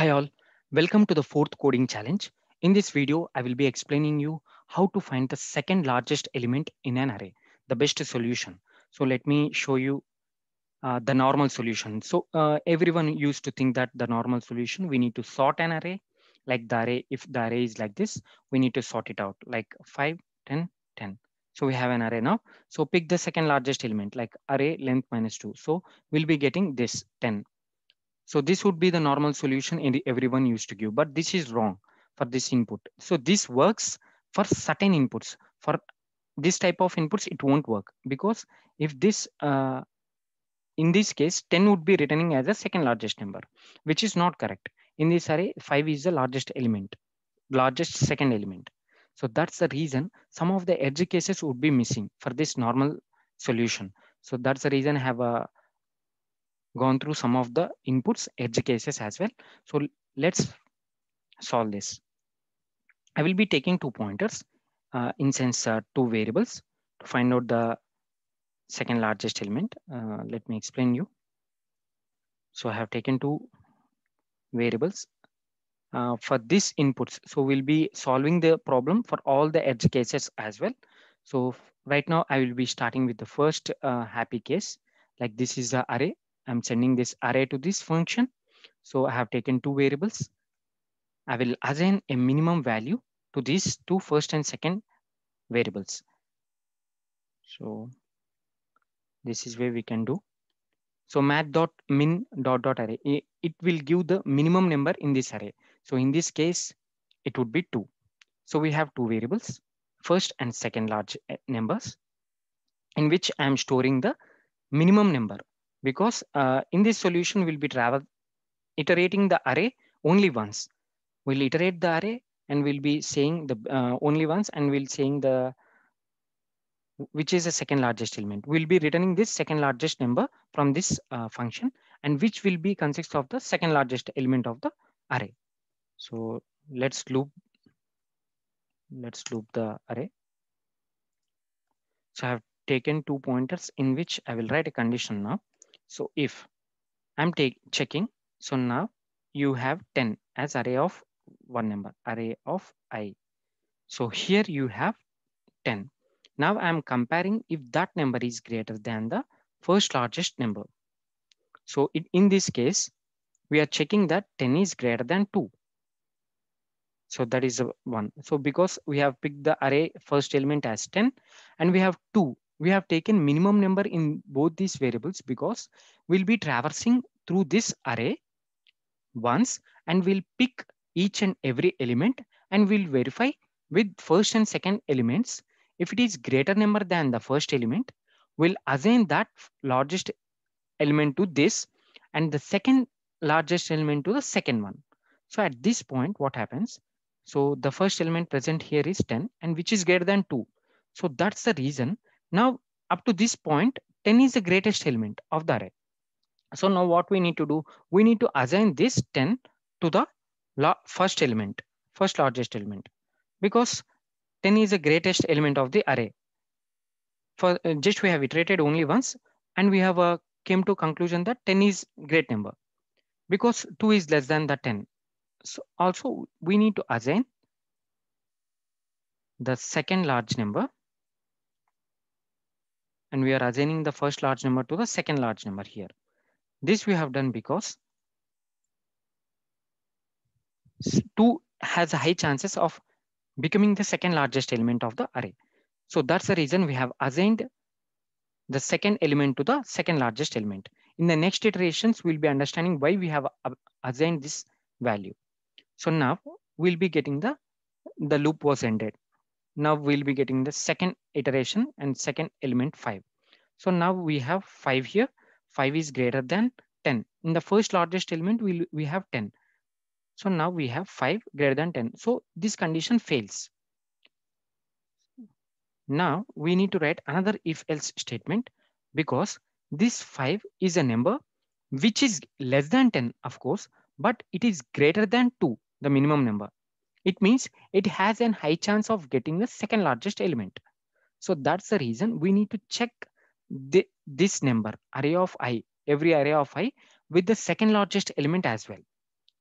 Hi all, welcome to the fourth coding challenge. In this video, I will be explaining you how to find the second largest element in an array, the best solution. So let me show you uh, the normal solution. So uh, everyone used to think that the normal solution, we need to sort an array like the array. If the array is like this, we need to sort it out like 5, 10, 10. So we have an array now. So pick the second largest element like array length minus two. So we'll be getting this 10. So this would be the normal solution and everyone used to give, but this is wrong for this input. So this works for certain inputs. For this type of inputs, it won't work because if this, uh, in this case, 10 would be returning as the second largest number, which is not correct. In this array, 5 is the largest element, largest second element. So that's the reason some of the edge cases would be missing for this normal solution. So that's the reason I have a uh, gone through some of the inputs edge cases as well. So let's solve this. I will be taking two pointers uh, in sense uh, two variables to find out the second largest element. Uh, let me explain you. So I have taken two variables uh, for this inputs. So we'll be solving the problem for all the edge cases as well. So right now I will be starting with the first uh, happy case. Like this is the array I'm sending this array to this function. So I have taken two variables. I will assign a minimum value to these two first and second variables. So this is where we can do. So math dot min dot dot array, it will give the minimum number in this array. So in this case, it would be two. So we have two variables, first and second large eh, numbers in which I'm storing the minimum number because uh, in this solution we'll be travel iterating the array only once we'll iterate the array and we'll be saying the uh, only once and we'll saying the which is the second largest element we'll be returning this second largest number from this uh, function and which will be consists of the second largest element of the array so let's loop let's loop the array so i have taken two pointers in which i will write a condition now so if I'm checking, so now you have 10 as array of one number, array of i. So here you have 10. Now I'm comparing if that number is greater than the first largest number. So it, in this case, we are checking that 10 is greater than 2. So that is one. So because we have picked the array first element as 10 and we have 2 we have taken minimum number in both these variables because we'll be traversing through this array once and we'll pick each and every element and we'll verify with first and second elements. If it is greater number than the first element, we'll assign that largest element to this and the second largest element to the second one. So at this point, what happens? So the first element present here is 10 and which is greater than 2. So that's the reason now, up to this point, 10 is the greatest element of the array. So now what we need to do, we need to assign this 10 to the first element, first largest element, because 10 is the greatest element of the array. For uh, just we have iterated only once, and we have uh, came to conclusion that 10 is great number, because 2 is less than the 10. So also we need to assign the second large number and we are assigning the first large number to the second large number here. This we have done because 2 has high chances of becoming the second largest element of the array. So that's the reason we have assigned the second element to the second largest element. In the next iterations, we'll be understanding why we have assigned this value. So now we'll be getting the, the loop was ended. Now we'll be getting the second iteration and second element five. So now we have five here. Five is greater than 10. In the first largest element, we, we'll, we have 10. So now we have 5 greater than 10. So this condition fails. Now we need to write another if else statement because this 5 is a number which is less than 10, of course, but it is greater than 2, the minimum number. It means it has an high chance of getting the second largest element. So that's the reason we need to check the, this number, array of i, every array of i with the second largest element as well.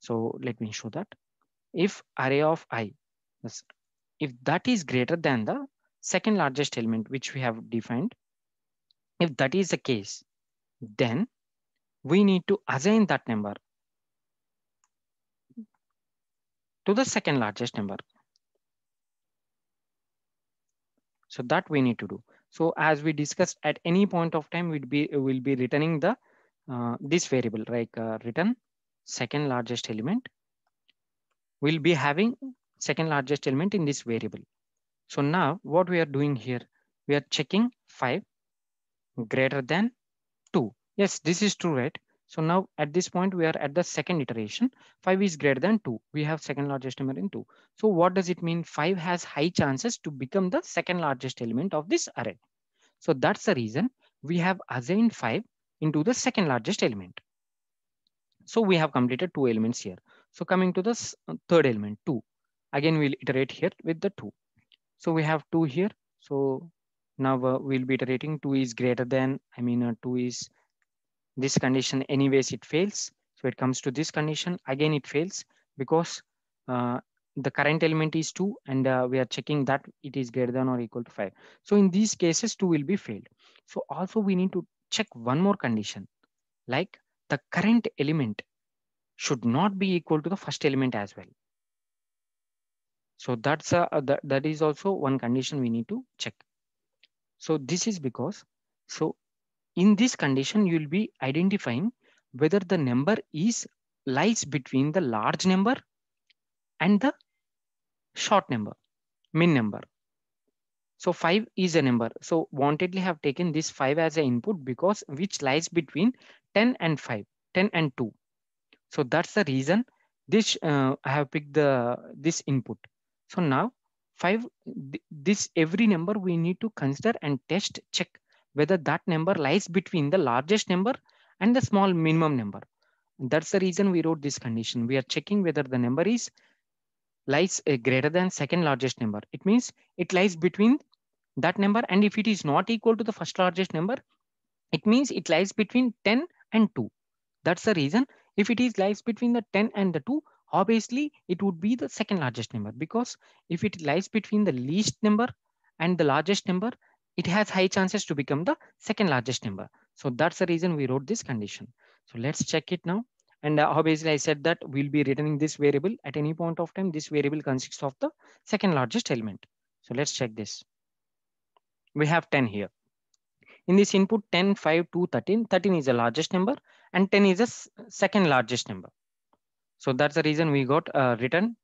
So let me show that. If array of i, if that is greater than the second largest element which we have defined, if that is the case, then we need to assign that number to the second largest number. So that we need to do. So as we discussed at any point of time, we'd be will be returning the uh, this variable like uh, return second largest element. We'll be having second largest element in this variable. So now what we are doing here, we are checking five greater than two. Yes, this is true, right? So now at this point, we are at the second iteration. Five is greater than two. We have second largest element in two. So what does it mean? Five has high chances to become the second largest element of this array. So that's the reason we have assigned five into the second largest element. So we have completed two elements here. So coming to the third element, two. Again, we'll iterate here with the two. So we have two here. So now uh, we'll be iterating two is greater than, I mean, uh, two is this condition anyways it fails. So it comes to this condition, again it fails because uh, the current element is 2 and uh, we are checking that it is greater than or equal to 5. So in these cases 2 will be failed. So also we need to check one more condition like the current element should not be equal to the first element as well. So that's a, uh, uh, that, that is also one condition we need to check. So this is because, so in this condition, you will be identifying whether the number is lies between the large number and the short number, min number. So 5 is a number. So wantedly have taken this 5 as an input because which lies between 10 and 5, 10 and 2. So that's the reason this uh, I have picked the this input. So now 5, th this every number we need to consider and test check whether that number lies between the largest number and the small minimum number. That's the reason we wrote this condition. We are checking whether the number is lies greater than second largest number. It means it lies between that number and if it is not equal to the first largest number, it means it lies between 10 and 2. That's the reason if it is lies between the 10 and the 2, obviously it would be the second largest number because if it lies between the least number and the largest number, it has high chances to become the second largest number. So that's the reason we wrote this condition. So let's check it now. And uh, obviously I said that we'll be returning this variable at any point of time. This variable consists of the second largest element. So let's check this. We have 10 here. In this input 10, 5, 2, 13, 13 is the largest number and 10 is the second largest number. So that's the reason we got uh, written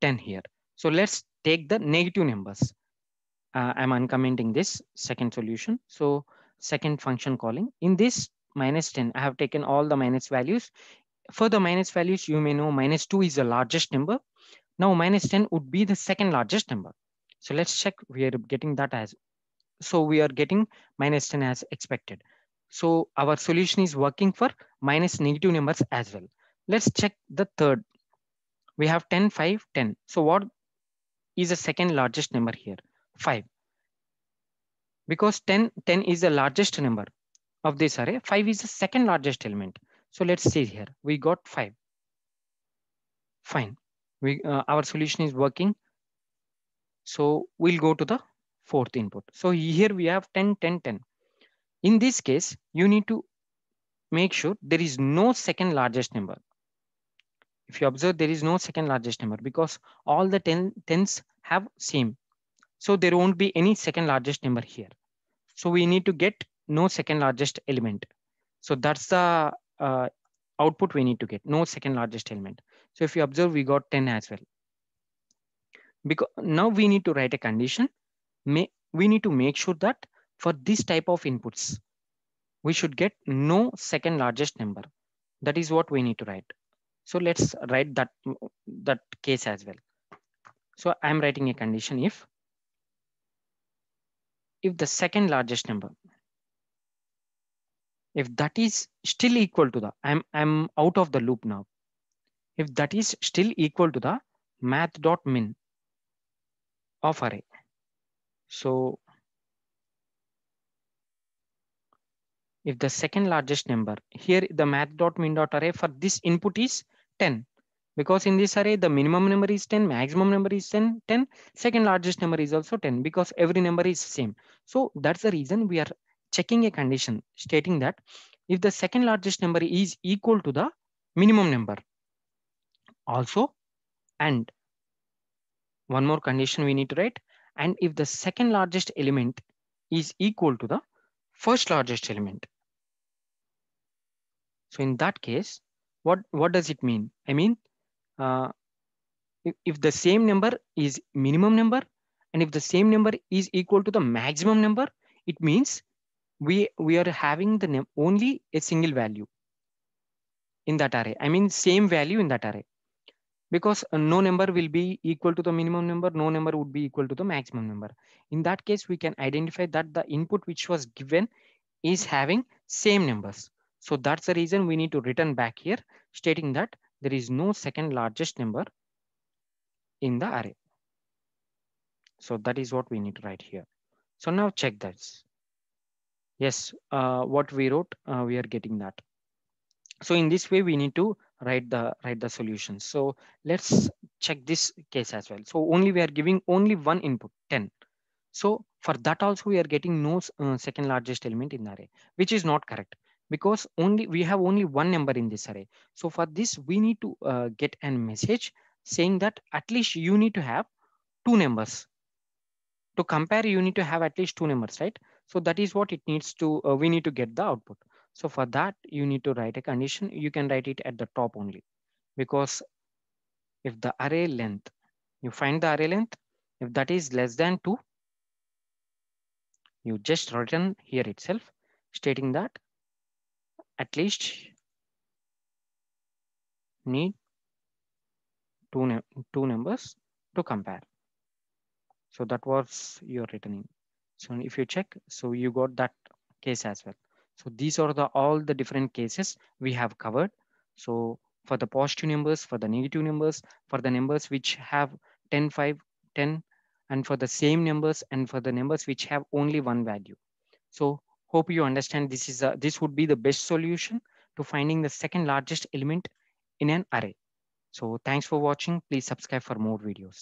10 here. So let's take the negative numbers uh, I'm uncommenting this second solution. So second function calling. In this minus 10, I have taken all the minus values. For the minus values, you may know minus 2 is the largest number. Now minus 10 would be the second largest number. So let's check we are getting that as. So we are getting minus 10 as expected. So our solution is working for minus negative numbers as well. Let's check the third. We have 10, 5, 10. So what is the second largest number here? 5. Because 10, 10 is the largest number of this array. 5 is the second largest element. So let's see here. We got 5. Fine. We, uh, our solution is working. So we'll go to the fourth input. So here we have 10, 10, 10. In this case, you need to make sure there is no second largest number. If you observe, there is no second largest number because all the tens have same. So there won't be any second largest number here. So we need to get no second largest element. So that's the uh, output we need to get, no second largest element. So if you observe, we got 10 as well. Because now we need to write a condition. May, we need to make sure that for this type of inputs, we should get no second largest number. That is what we need to write. So let's write that, that case as well. So I'm writing a condition if if the second largest number, if that is still equal to the, I'm, I'm out of the loop now. If that is still equal to the math.min of array. So if the second largest number, here the math.min.array for this input is 10 because in this array, the minimum number is 10, maximum number is 10, 10, second largest number is also 10 because every number is same. So that's the reason we are checking a condition stating that if the second largest number is equal to the minimum number. Also, and one more condition we need to write. And if the second largest element is equal to the first largest element. So in that case, what, what does it mean? I mean, uh, if, if the same number is minimum number and if the same number is equal to the maximum number it means we we are having the name only a single value in that array i mean same value in that array because uh, no number will be equal to the minimum number no number would be equal to the maximum number in that case we can identify that the input which was given is having same numbers so that's the reason we need to return back here stating that there is no second largest number in the array. So that is what we need to write here. So now check that. Yes, uh, what we wrote, uh, we are getting that. So in this way, we need to write the write the solution. So let's check this case as well. So only we are giving only one input, 10. So for that also, we are getting no uh, second largest element in the array, which is not correct because only we have only one number in this array. So for this, we need to uh, get a message saying that at least you need to have two numbers. To compare, you need to have at least two numbers, right? So that is what it needs to, uh, we need to get the output. So for that, you need to write a condition. You can write it at the top only because if the array length, you find the array length, if that is less than two, you just return here itself stating that at least need two, two numbers to compare. So that was your returning. So if you check, so you got that case as well. So these are the all the different cases we have covered. So for the positive numbers, for the negative numbers, for the numbers which have 10, 5, 10, and for the same numbers and for the numbers which have only one value. So Hope you understand this is a, this would be the best solution to finding the second largest element in an array. So thanks for watching. Please subscribe for more videos.